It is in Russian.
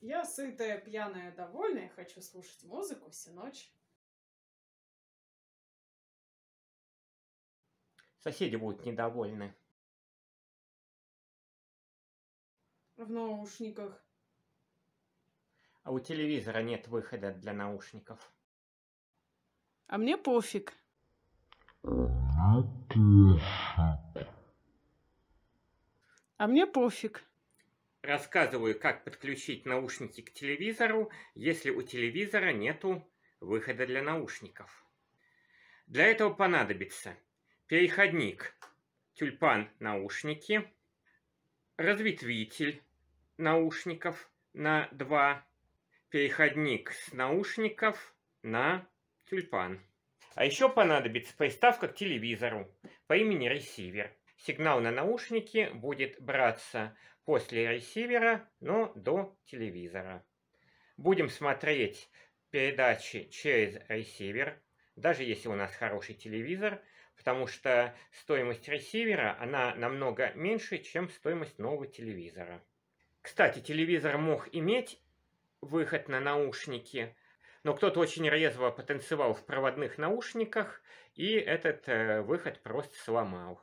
Я сытая, пьяная, довольная, хочу слушать музыку всю ночь. Соседи будут недовольны. В наушниках. А у телевизора нет выхода для наушников. А мне пофиг. А мне пофиг. Рассказываю, как подключить наушники к телевизору, если у телевизора нету выхода для наушников. Для этого понадобится переходник, тюльпан наушники, разветвитель наушников на 2, переходник с наушников на тюльпан. А еще понадобится приставка к телевизору по имени ресивер. Сигнал на наушники будет браться после ресивера, но до телевизора. Будем смотреть передачи через ресивер, даже если у нас хороший телевизор, потому что стоимость ресивера, она намного меньше, чем стоимость нового телевизора. Кстати, телевизор мог иметь выход на наушники, но кто-то очень резво потанцевал в проводных наушниках, и этот э, выход просто сломал.